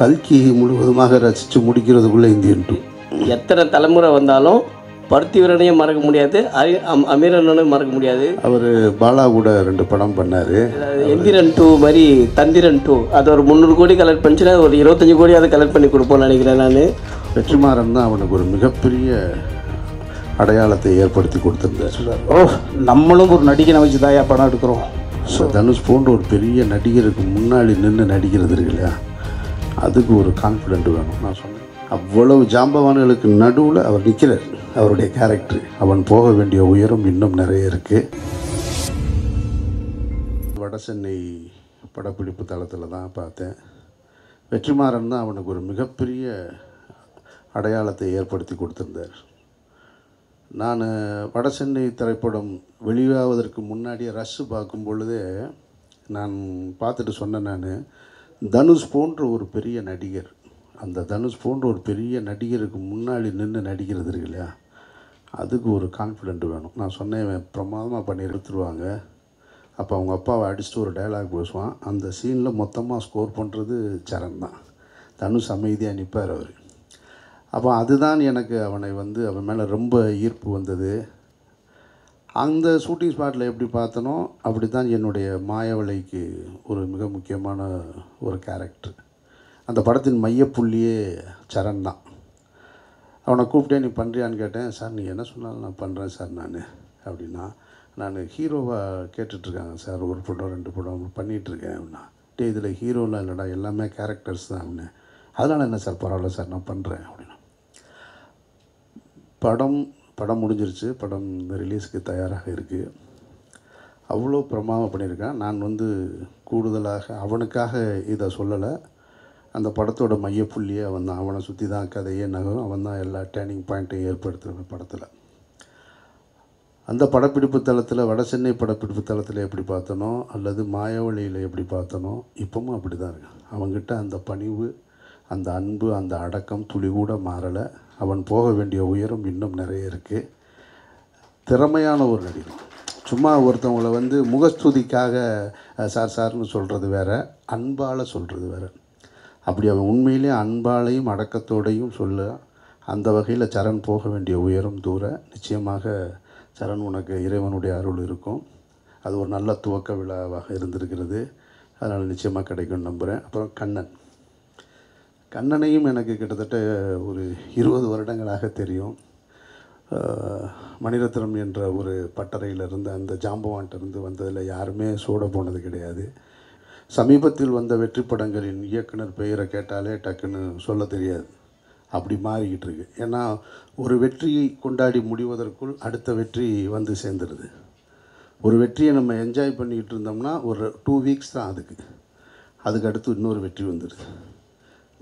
கல்கி முழுவதுமாக ரசித்து முடிக்கிறதுக்குள்ளே இந்தியன் டூ எத்தனை தலைமுறை வந்தாலும் பருத்திவரனையும் மறக்க முடியாது அரி அமீரனையும் மறக்க முடியாது அவர் பாலா கூட ரெண்டு படம் பண்ணார் எந்திரன் டூ மாதிரி தந்திரன் டூ அது ஒரு முந்நூறு கோடி கலெக்ட் பண்ணிச்சுன்னா ஒரு இருபத்தஞ்சி கோடி அதை கலெக்ட் பண்ணி கொடுப்போம்னு நினைக்கிறேன் நான் வெற்றிமாறன் தான் அவனுக்கு ஒரு மிகப்பெரிய அடையாளத்தை ஏற்படுத்தி கொடுத்துருந்தார் ஓ நம்மளும் ஒரு நடிகை வச்சு தாயா படம் எடுக்கிறோம் தனுஷ் போன்ற ஒரு பெரிய நடிகருக்கு முன்னாடி நின்று நடிக்கிறது இருக்கு இல்லையா அதுக்கு ஒரு கான்ஃபிடென்ட் வேணும் நான் சொன்னேன் அவ்வளவு ஜாம்பவான்களுக்கு நடுவில் அவர் நிற்கிறார் அவருடைய கேரக்டர் அவன் போக வேண்டிய உயரம் இன்னும் நிறைய இருக்குது வட சென்னை படப்பிடிப்பு தளத்தில் தான் பார்த்தேன் வெற்றிமாறன் தான் அவனுக்கு ஒரு மிகப்பெரிய அடையாளத்தை ஏற்படுத்தி கொடுத்துருந்தார் நான் வட சென்னை திரைப்படம் வெளியாவதற்கு முன்னாடியே ரஷ் பார்க்கும் பொழுதே நான் பார்த்துட்டு சொன்னேன் நான் தனுஷ் போன்ற ஒரு பெரிய நடிகர் அந்த தனுஷ் போன்ற ஒரு பெரிய நடிகருக்கு முன்னாடி நின்று நடிக்கிறது இருக்கு இல்லையா அதுக்கு ஒரு கான்ஃபிடென்ட் வேணும் நான் சொன்னேன் பிரமாதமாக பண்ணி எடுத்துருவாங்க அப்போ அவங்க அப்பாவை அடிச்சுட்டு ஒரு டைலாக் பேசுவான் அந்த சீனில் மொத்தமாக ஸ்கோர் பண்ணுறது சரண் தான் தனுஷ் அமைதியாக நிற்பார் அவர் அப்போ அதுதான் எனக்கு அவனை வந்து அவன் மேலே ரொம்ப ஈர்ப்பு வந்தது அந்த ஷூட்டிங் ஸ்பாட்டில் எப்படி பார்த்தனோ அப்படி தான் என்னுடைய மாயவலைக்கு ஒரு மிக முக்கியமான ஒரு கேரக்டர் அந்த படத்தின் மையப்புள்ளியே சரண் தான் அவனை கூப்பிட்டே நீ பண்ணுறியான்னு கேட்டேன் சார் நீ என்ன சொன்னாலும் நான் பண்ணுறேன் சார் நான் அப்படின்னா நான் ஹீரோவாக கேட்டுட்ருக்காங்க சார் ஒரு படம் ரெண்டு படம் பண்ணிகிட்ருக்கேன் அப்படின்னா டே இதில் ஹீரோலாம் இல்லைடா எல்லாமே கேரக்டர்ஸ் தான் அப்படின்னு அதனால் என்ன சார் பரவாயில்ல சார் நான் பண்ணுறேன் அப்படின்னா படம் படம் முடிஞ்சிருச்சு படம் இந்த ரிலீஸ்க்கு தயாராக இருக்குது அவ்வளோ பிரமாதம் பண்ணியிருக்கான் நான் வந்து கூடுதலாக அவனுக்காக இதை சொல்லலை அந்த படத்தோட மையப்புள்ளியே அவன் தான் அவனை சுற்றி தான் கதையே நகரும் அவன் தான் எல்லா டேர்னிங் பாயிண்ட்டையும் ஏற்படுத்துகிறவன் படத்தில் அந்த படப்பிடிப்பு தளத்தில் வட சென்னை படப்பிடிப்பு தளத்தில் எப்படி பார்த்தனோ அல்லது மாயவழியில் எப்படி பார்த்தனோ இப்போவும் அப்படி தான் இருக்கு அவங்ககிட்ட அந்த பணிவு அந்த அன்பு அந்த அடக்கம் துளி கூட மாறலை அவன் போக வேண்டிய உயரம் இன்னும் நிறைய இருக்குது திறமையான ஒரு நடிகர் சும்மா ஒருத்தவங்களை வந்து முகஸ்துதிக்காக சார் சார்னு சொல்கிறது வேற அன்பால் சொல்கிறது வேற அப்படி அவன் உண்மையிலே அன்பாலையும் அடக்கத்தோடையும் சொல்ல அந்த வகையில் சரண் போக வேண்டிய உயரம் தூர நிச்சயமாக சரண் உனக்கு இறைவனுடைய அருள் இருக்கும் அது ஒரு நல்ல துவக்க விழாவாக இருந்திருக்கிறது அதனால் நிச்சயமாக கிடைக்கும்னு நம்புகிறேன் அப்புறம் கண்ணன் கண்ணனையும் எனக்கு கிட்டத்தட்ட ஒரு இருபது வருடங்களாக தெரியும் மணிரத்னம் என்ற ஒரு பட்டறையிலிருந்து அந்த ஜாம்பவான்ட்டிருந்து வந்ததில் யாருமே சூட போனது கிடையாது சமீபத்தில் வந்த வெற்றி படங்களின் இயக்குனர் பெயரை கேட்டாலே டக்குன்னு சொல்ல தெரியாது அப்படி மாறிக்கிட்டு இருக்கு ஏன்னா ஒரு வெற்றியை கொண்டாடி முடிவதற்குள் அடுத்த வெற்றி வந்து சேர்ந்துடுது ஒரு வெற்றியை நம்ம என்ஜாய் பண்ணிக்கிட்டு இருந்தோம்னா ஒரு டூ வீக்ஸ் தான் அதுக்கு அதுக்கு அடுத்து இன்னொரு வெற்றி வந்துடுது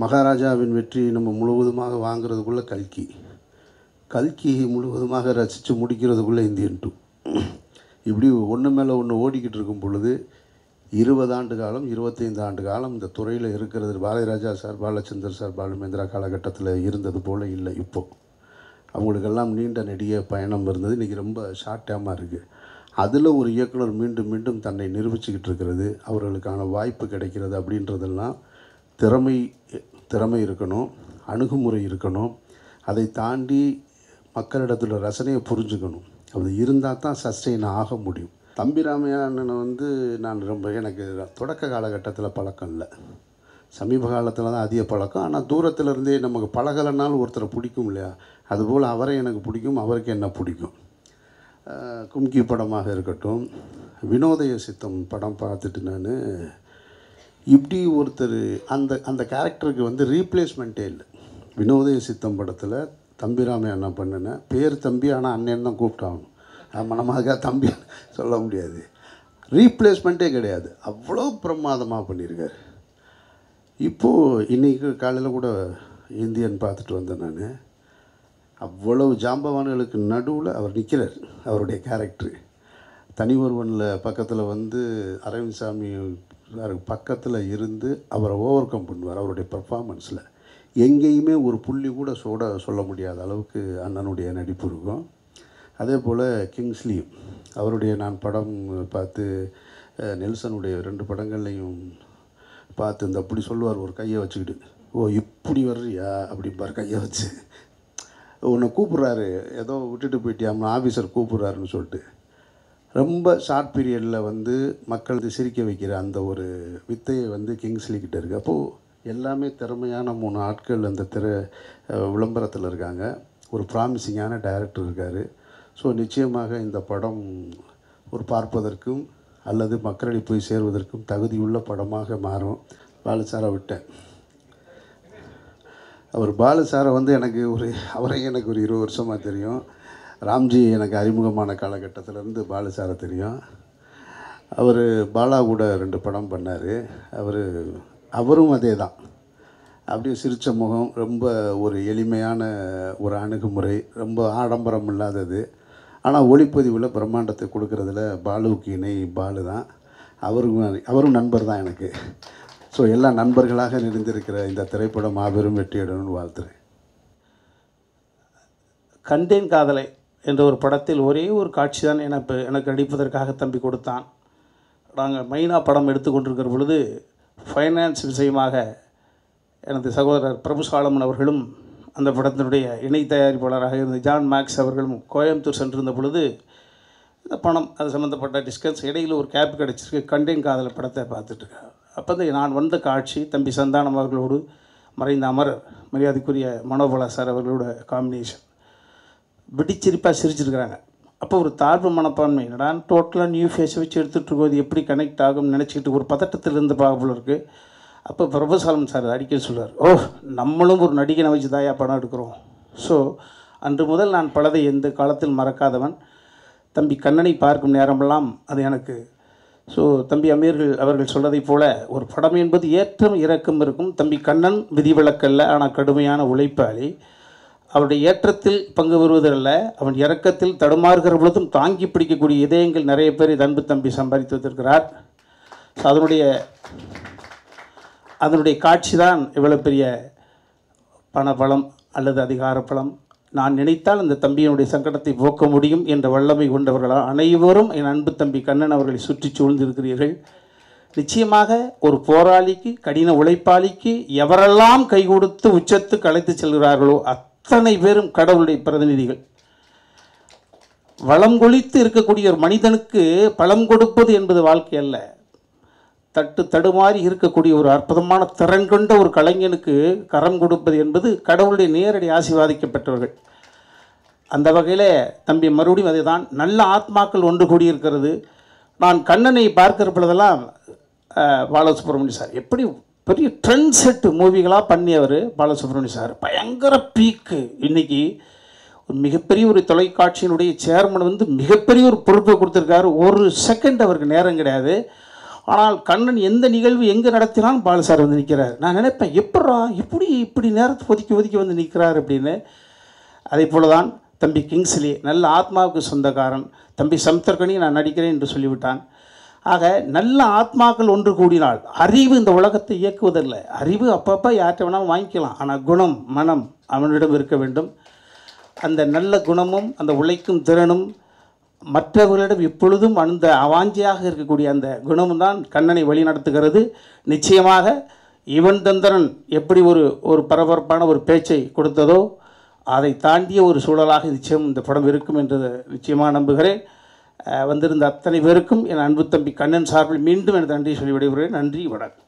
மகாராஜாவின் வெற்றியை நம்ம முழுவதுமாக வாங்கிறதுக்குள்ளே கல்கி கல்கி முழுவதுமாக ரசித்து முடிக்கிறதுக்குள்ளே இந்தியன் டூ இப்படி ஒன்று மேலே ஒன்று ஓடிக்கிட்டு இருக்கும் பொழுது இருபது ஆண்டு காலம் இருபத்தைந்து ஆண்டு காலம் இந்த துறையில் இருக்கிறது பாலராஜா சார் பாலச்சந்தர் சார் பாலுமேந்திரா காலகட்டத்தில் இருந்தது போல் இல்லை இப்போது அவங்களுக்கெல்லாம் நீண்ட நெடிய பயணம் இருந்தது இன்றைக்கி ரொம்ப ஷார்ட் டேமாக இருக்குது அதில் ஒரு இயக்குனர் மீண்டும் மீண்டும் தன்னை நிரூபிச்சுக்கிட்டு இருக்கிறது அவர்களுக்கான வாய்ப்பு கிடைக்கிறது அப்படின்றதெல்லாம் திறமை திறமை இருக்கணும் அணுகுமுறை இருக்கணும் அதை தாண்டி மக்களிடத்தில் ரசனையை புரிஞ்சுக்கணும் அது இருந்தால் தான் சஸ்டெயின் ஆக முடியும் தம்பி ராமையானனை வந்து நான் ரொம்ப எனக்கு தொடக்க காலகட்டத்தில் பழக்கம் இல்லை சமீப காலத்தில் தான் அதிக பழக்கம் ஆனால் தூரத்தில் இருந்தே நமக்கு பழகலைனாலும் ஒருத்தரை பிடிக்கும் இல்லையா அதுபோல் அவரை எனக்கு பிடிக்கும் அவருக்கு என்ன பிடிக்கும் கும்கி படமாக இருக்கட்டும் வினோதய சித்தம் படம் பார்த்துட்டு நான் இப்படி ஒருத்தர் அந்த அந்த கேரக்டருக்கு வந்து ரீப்ளேஸ்மெண்ட்டே இல்லை வினோதய சித்தம் படத்தில் தம்பிராமே என்ன பண்ணினேன் பேர் தம்பி ஆனால் அண்ணன் தான் கூப்பிட்டாங்க மனமாக தம்பி சொல்ல முடியாது ரீப்ளேஸ்மெண்ட்டே கிடையாது அவ்வளோ பிரமாதமாக பண்ணியிருக்காரு இப்போது இன்றைக்கி காலையில் கூட இந்தியன் பார்த்துட்டு வந்தேன் நான் அவ்வளவு ஜாம்பவான்களுக்கு நடுவில் அவர் நிற்கிறார் அவருடைய கேரக்டரு தனி ஒருவனில் பக்கத்தில் வந்து அரவிந்த் சாமி அவருக்கு பக்கத்தில் இருந்து அவரை ஓவர் கம் பண்ணுவார் அவருடைய பர்ஃபார்மன்ஸில் எங்கேயுமே ஒரு புள்ளி கூட சோட சொல்ல முடியாத அளவுக்கு அண்ணனுடைய நடிப்பு இருக்கும் அதே போல் கிங்ஸ்லியும் அவருடைய நான் படம் பார்த்து நெல்சனுடைய ரெண்டு படங்கள்லையும் பார்த்து இந்த அப்படி சொல்லுவார் ஒரு கையை வச்சுக்கிட்டு ஓ இப்படி வர்றியா அப்படிம்பார் கையை வச்சு உன்னை கூப்பிட்றாரு ஏதோ விட்டுட்டு போயிட்டியா ஆஃபீஸர் கூப்பிட்றாருன்னு சொல்லிட்டு ரொம்ப ஷார்ட் பீரியடில் வந்து மக்கள் சிரிக்க வைக்கிற அந்த ஒரு வித்தையை வந்து கிங்ஸ்லிக்கிட்ட இருக்குது அப்போது எல்லாமே திறமையான மூணு ஆட்கள் அந்த திற விளம்பரத்தில் இருக்காங்க ஒரு ப்ராமிசிங்கான டைரக்டர் இருக்கார் ஸோ நிச்சயமாக இந்த படம் ஒரு பார்ப்பதற்கும் அல்லது மக்களை போய் சேர்வதற்கும் தகுதியுள்ள படமாக மாறும் பாலசாரை விட்டேன் அவர் பாலசாரை வந்து எனக்கு ஒரு அவரையும் எனக்கு ஒரு இருபது வருஷமாக தெரியும் ராம்ஜி எனக்கு அறிமுகமான காலகட்டத்திலேருந்து பாலு தெரியும் அவர் பாலா கூட ரெண்டு படம் பண்ணார் அவர் அவரும் அதே தான் அப்படியே சிரித்த முகம் ரொம்ப ஒரு எளிமையான ஒரு அணுகுமுறை ரொம்ப ஆடம்பரம் இல்லாதது ஆனால் ஒளிப்பதிவில் பிரம்மாண்டத்தை கொடுக்கறதுல பாலுவுக்கு இணை பாலு தான் அவருக்கும் அவரும் நண்பர் தான் எனக்கு ஸோ எல்லா நண்பர்களாக நிறைந்திருக்கிற இந்த திரைப்படம் மாபெரும் வெற்றியிடணும்னு வாழ்த்துறேன் கண்டேன் காதலை என்ற ஒரு படத்தில் ஒரே ஒரு காட்சி தான் எனக்கு எனக்கு நடிப்பதற்காக தம்பி கொடுத்தான் நாங்கள் மைனா படம் எடுத்துக்கொண்டிருக்கிற பொழுது ஃபைனான்ஸ் விஷயமாக எனது சகோதரர் பிரபு சாலமன் அவர்களும் அந்த படத்தினுடைய இணை தயாரிப்பாளராக இருந்த ஜான் மேக்ஸ் அவர்களும் கோயம்புத்தூர் சென்றிருந்த பொழுது இந்த பணம் அது சம்மந்தப்பட்ட டிஸ்கஸ் இடையில் ஒரு கேப் கிடச்சிருக்கு கண்டேன் காதல் படத்தை பார்த்துட்ருக்கேன் அப்போ நான் வந்த காட்சி தம்பி சந்தானம் அவர்களோடு மறைந்த அமரர் மரியாதைக்குரிய மனோபலா சார் அவர்களோட காம்பினேஷன் வெடிச்சிரிப்பாக சிரிச்சிருக்கிறாங்க அப்போ ஒரு தாழ்வு மனப்பான்மை என்னடா டோட்டலாக நியூ ஃபேஸை வச்சு எடுத்துகிட்ருக்கோம் இது எப்படி கனெக்ட் ஆகும்னு நினச்சிக்கிட்டு ஒரு பதட்டத்தில் இருந்து பார்க்க இருக்குது அப்போ பிரபுசாலம் சார் அடிக்கடி சொல்கிறார் ஓ நம்மளும் ஒரு நடிகனை வச்சு தாயா படம் எடுக்கிறோம் ஸோ அன்று முதல் நான் பலதை எந்த காலத்தில் மறக்காதவன் தம்பி கண்ணனை பார்க்கும் நேரமெல்லாம் அது எனக்கு ஸோ தம்பி அமீர்கள் அவர்கள் சொன்னதைப் போல ஒரு படம் என்பது ஏற்றம் இறக்கம் இருக்கும் தம்பி கண்ணன் விதிவிலக்கல்ல ஆனால் கடுமையான உழைப்பாளி அவருடைய ஏற்றத்தில் பங்கு பெறுவதில் அவன் இறக்கத்தில் தடுமாறுகிற பொழுதும் தாங்கி பிடிக்கக்கூடிய இதயங்கள் நிறைய பேர் இது அன்பு தம்பி சம்பாதித்து வைத்திருக்கிறார் ஸோ அதனுடைய அதனுடைய காட்சி தான் இவ்வளோ பெரிய பணபலம் அல்லது அதிகார பலம் நான் நினைத்தால் அந்த தம்பியினுடைய சங்கடத்தை போக்க முடியும் என்ற வல்லமை கொண்டவர்களால் அனைவரும் என் அன்பு தம்பி கண்ணன் அவர்களை சுற்றி சூழ்ந்திருக்கிறீர்கள் நிச்சயமாக ஒரு போராளிக்கு கடின உழைப்பாளிக்கு எவரெல்லாம் கை கொடுத்து உச்சத்து கலைத்து செல்கிறார்களோ அத் அத்தனை பேரும் கடவுளுடைய பிரதிநிதிகள் வளம் கொளித்து இருக்கக்கூடிய ஒரு மனிதனுக்கு பலம் கொடுப்பது என்பது வாழ்க்கை அல்ல தட்டு தடுமாறி இருக்கக்கூடிய ஒரு அற்புதமான திறன் கொண்ட ஒரு கலைஞனுக்கு கரம் கொடுப்பது என்பது கடவுளுடைய நேரடி ஆசிர்வாதிக்கப்பட்டவர்கள் அந்த வகையில் தம்பி மறுபடியும் அதுதான் நல்ல ஆத்மாக்கள் ஒன்று கூடியிருக்கிறது நான் கண்ணனை பார்க்கிற பொழுதெல்லாம் பாலசுப்ரமணியம் சார் எப்படி பெரிய ட்ரெண்ட் செட்டு மூவிகளாக பண்ணியவர் பாலசுப்ரமணியம் சார் பயங்கர பீக்கு இன்றைக்கி ஒரு மிகப்பெரிய ஒரு தொலைக்காட்சியினுடைய சேர்மன் வந்து மிகப்பெரிய ஒரு பொறுப்பை கொடுத்துருக்காரு ஒரு செகண்ட் அவருக்கு நேரம் கிடையாது ஆனால் கண்ணன் எந்த நிகழ்வு எங்கே நடத்தினாலும் பால சார் வந்து நிற்கிறார் நான் நினைப்பேன் எப்படா இப்படி இப்படி நேரத்தை ஒதுக்கி ஒதுக்கி வந்து நிற்கிறார் அப்படின்னு அதே போல தான் தம்பி கிங்ஸ்லி நல்ல ஆத்மாவுக்கு சொந்தக்காரன் தம்பி சம்தர்கனி நான் நடிக்கிறேன் என்று சொல்லிவிட்டான் ஆக நல்ல ஆத்மாக்கள் ஒன்று கூடினால் அறிவு இந்த உலகத்தை இயக்குவதில்லை அறிவு அப்பப்போ யார்கிட்ட வேணாலும் வாங்கிக்கலாம் ஆனால் குணம் மனம் அவனிடம் இருக்க வேண்டும் அந்த நல்ல குணமும் அந்த உழைக்கும் திறனும் மற்றவர்களிடம் இப்பொழுதும் அந்த அவாஞ்சியாக இருக்கக்கூடிய அந்த குணமும் தான் கண்ணனை வழிநடத்துகிறது நிச்சயமாக இவன் தந்திரன் எப்படி ஒரு ஒரு பரபரப்பான ஒரு பேச்சை கொடுத்ததோ அதை தாண்டிய ஒரு சூழலாக நிச்சயம் இந்த படம் இருக்கும் என்று நிச்சயமாக நம்புகிறேன் வந்திருந்த அத்தனை பேருக்கும் என் அன்பு தம்பி கண்ணன் சார்பில் மீண்டும் எனது நன்றி சொல்லி விடைபெறுவேன் நன்றி வணக்கம்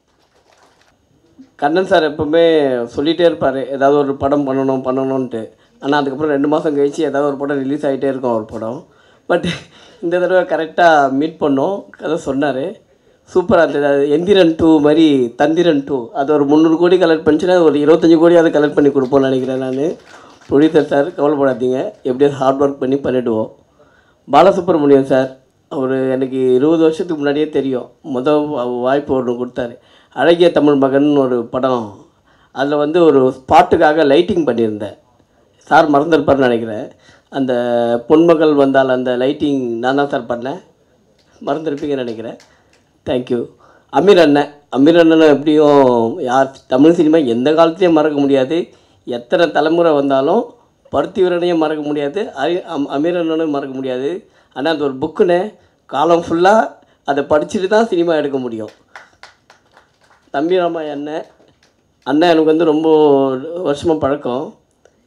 கண்ணன் சார் எப்போவுமே சொல்லிகிட்டே இருப்பார் ஏதாவது ஒரு படம் பண்ணணும் பண்ணணும்ன்ட்டு ஆனால் அதுக்கப்புறம் ரெண்டு மாதம் கழித்து ஏதாவது ஒரு படம் ரிலீஸ் ஆகிட்டே இருக்கும் ஒரு படம் பட் இந்த தடவை கரெக்டாக மீட் பண்ணோம் கதை சொன்னார் சூப்பராக இருந்தது அது எந்திரன் டூ மாதிரி தந்திரன் டூ அது ஒரு முந்நூறு கோடி கலெக்ட் பண்ணிச்சுன்னா ஒரு இருபத்தஞ்சி கோடியாவது கலெக்ட் பண்ணி கொடுப்போம்னு நினைக்கிறேன் நான் புரியுது சார் கவலைப்படாதீங்க எப்படியாவது ஹார்ட் ஒர்க் பண்ணி பண்ணிவிடுவோம் பாலசுப்ரமணியம் சார் அவர் எனக்கு இருபது வருஷத்துக்கு முன்னாடியே தெரியும் முதல் வாய்ப்பு ஒன்று கொடுத்தாரு அழகிய தமிழ் மகன் ஒரு படம் அதில் வந்து ஒரு ஸ்பாட்டுக்காக லைட்டிங் பண்ணியிருந்தேன் சார் மறந்துருப்பார்னு நினைக்கிறேன் அந்த பொன்மகள் வந்தால் அந்த லைட்டிங் நான் தான் சார் பண்ணேன் மறந்துருப்பீங்கன்னு நினைக்கிறேன் தேங்க்யூ அமீர் அண்ணன் அமீர் அண்ணன் எப்படியும் யார் தமிழ் சினிமா எந்த காலத்துலேயும் மறக்க முடியாது எத்தனை தலைமுறை வந்தாலும் பருத்தி மறக்க முடியாது அரி அமீரனையும் மறக்க முடியாது ஆனால் அந்த ஒரு புக்குன்னு காலம் ஃபுல்லாக அதை படிச்சுட்டு தான் சினிமா எடுக்க முடியும் தம்பி ராமா அண்ணன் அண்ணன் எனக்கு வந்து ரொம்ப வருஷமாக பழக்கம்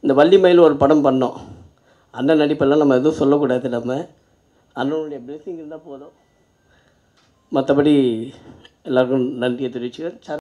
இந்த வள்ளிமயில் ஒரு படம் பண்ணோம் அண்ணன் நடிப்பெல்லாம் நம்ம எதுவும் சொல்லக்கூடாது நம்ம அண்ணனுடைய பிளெஸிங் இருந்தால் போதும் மற்றபடி எல்லாருக்கும் நன்றியை தெரிவிச்சுக்கிறேன்